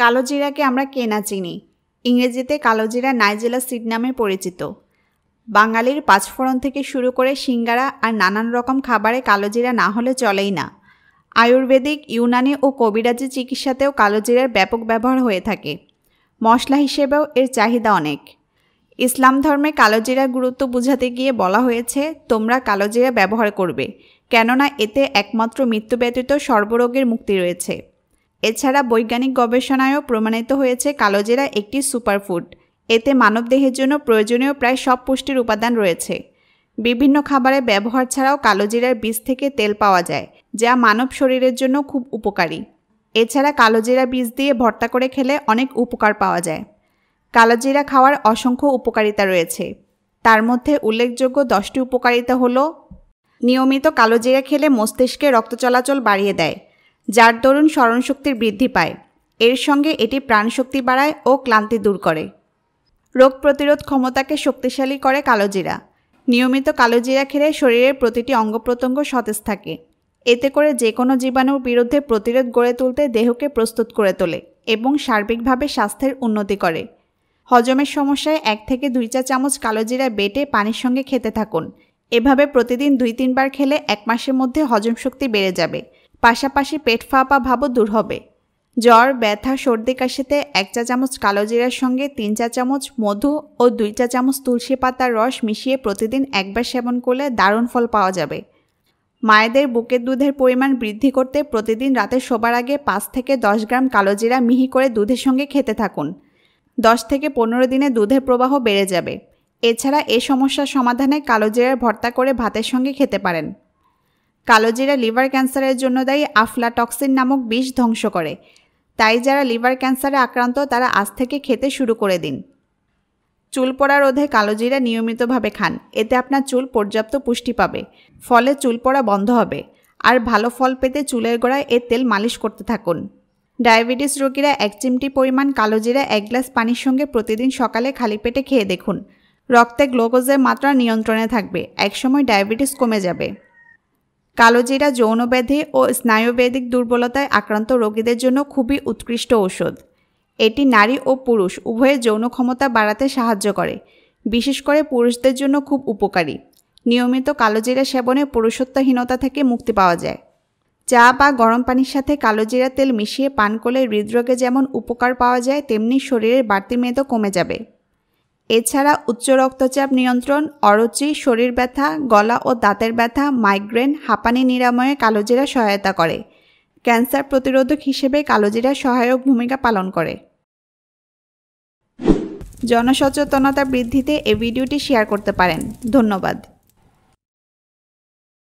কালো জিরাকে আমরা কেনা চিনি ইংরেজিতে কালো জিরা নাইজেলা সিড নামে পরিচিত বাঙালির পাঁচফোড়ন থেকে শুরু করে সিঙ্গারা আর নানান রকম খাবারে কালো জিরা না হলে চলেই না আয়ুর্বেদিক ইউনানি ও কবিরাজি চিকিৎসাতেও কালো জিরার ব্যাপক ব্যবহার হয়ে থাকে মশলা হিসেবেও এর চাহিদা অনেক ইসলাম ধর্মে কালোজিরার গুরুত্ব বুঝাতে গিয়ে বলা হয়েছে তোমরা কালোজিরা ব্যবহার করবে কেননা এতে একমাত্র মৃত্যু ব্যতীত সর্বরোগের মুক্তি রয়েছে এছাড়া বৈজ্ঞানিক গবেষণায়ও প্রমাণিত হয়েছে কালোজিরা একটি সুপারফুড এতে মানবদেহের জন্য প্রয়োজনীয় প্রায় সব পুষ্টির উপাদান রয়েছে বিভিন্ন খাবারে ব্যবহার ছাড়াও কালোজিরার বীজ থেকে তেল পাওয়া যায় যা মানব শরীরের জন্য খুব উপকারী এছাড়া কালোজিরা বীজ দিয়ে ভর্তা করে খেলে অনেক উপকার পাওয়া যায় কালোজিরা খাওয়ার অসংখ্য উপকারিতা রয়েছে তার মধ্যে উল্লেখযোগ্য দশটি উপকারিতা হলো নিয়মিত কালোজিরা খেলে মস্তিষ্কে রক্ত চলাচল বাড়িয়ে দেয় যার দরুন স্মরণশক্তির বৃদ্ধি পায় এর সঙ্গে এটি প্রাণশক্তি বাড়ায় ও ক্লান্তি দূর করে রোগ প্রতিরোধ ক্ষমতাকে শক্তিশালী করে কালোজিরা নিয়মিত কালোজিরা খেলে শরীরের প্রতিটি অঙ্গ প্রত্যঙ্গ সতেজ থাকে এতে করে যে কোনো জীবাণুর বিরুদ্ধে প্রতিরোধ গড়ে তুলতে দেহকে প্রস্তুত করে তোলে এবং সার্বিকভাবে স্বাস্থ্যের উন্নতি করে হজমের সমস্যায় এক থেকে দুই চা চামচ কালোজিরা বেটে পানির সঙ্গে খেতে থাকুন এভাবে প্রতিদিন দুই তিনবার খেলে এক মাসের মধ্যে হজম শক্তি বেড়ে যাবে পাশাপাশি পেট ফাঁপা ভাবও দূর হবে জ্বর ব্যথা সর্দি কাশিতে এক চা চামচ কালো জিরার সঙ্গে তিন চা চামচ মধু ও দুই চা চামচ তুলসী পাতার রস মিশিয়ে প্রতিদিন একবার সেবন করলে দারুণ ফল পাওয়া যাবে মায়েদের বুকের দুধের পরিমাণ বৃদ্ধি করতে প্রতিদিন রাতে শোবার আগে পাঁচ থেকে দশ গ্রাম কালো জিরা মিহি করে দুধের সঙ্গে খেতে থাকুন দশ থেকে পনেরো দিনে দুধের প্রবাহ বেড়ে যাবে এছাড়া এ সমস্যার সমাধানে কালো জিরার ভর্তা করে ভাতের সঙ্গে খেতে পারেন কালোজিরা লিভার ক্যান্সারের জন্য দায়ী আফলাটক্সিন নামক বিষ ধ্বংস করে তাই যারা লিভার ক্যান্সারে আক্রান্ত তারা আজ থেকে খেতে শুরু করে দিন চুল পড়া রোধে কালোজিরা নিয়মিতভাবে খান এতে আপনার চুল পর্যাপ্ত পুষ্টি পাবে ফলে চুল পড়া বন্ধ হবে আর ভালো ফল পেতে চুলের গোড়ায় এ তেল মালিশ করতে থাকুন ডায়াবেটিস রোগীরা এক চিমটি পরিমাণ কালোজিরা এক গ্লাস পানির সঙ্গে প্রতিদিন সকালে খালি পেটে খেয়ে দেখুন রক্তে গ্লুকোজের মাত্রা নিয়ন্ত্রণে থাকবে একসময় ডায়াবেটিস কমে যাবে কালোজিরা যৌনব্যাধি ও স্নায়ুবেদিক দুর্বলতায় আক্রান্ত রোগীদের জন্য খুবই উৎকৃষ্ট ওষুধ এটি নারী ও পুরুষ উভয়ের যৌন ক্ষমতা বাড়াতে সাহায্য করে বিশেষ করে পুরুষদের জন্য খুব উপকারী নিয়মিত কালোজিরা সেবনে পুরুষত্বহীনতা থেকে মুক্তি পাওয়া যায় চা বা গরম পানির সাথে কালোজিরা তেল মিশিয়ে পান করলে হৃদরোগে যেমন উপকার পাওয়া যায় তেমনি শরীরের বাড়তি মেয়াদও কমে যাবে এছাড়া উচ্চ রক্তচাপ নিয়ন্ত্রণ অরুচি শরীর ব্যথা গলা ও দাঁতের ব্যথা মাইগ্রেন হাঁপানি নিরাময়ে কালোজিরা সহায়তা করে ক্যান্সার প্রতিরোধক হিসেবে কালোজিরা সহায়ক ভূমিকা পালন করে জনসচেতনতা বৃদ্ধিতে এই ভিডিওটি শেয়ার করতে পারেন ধন্যবাদ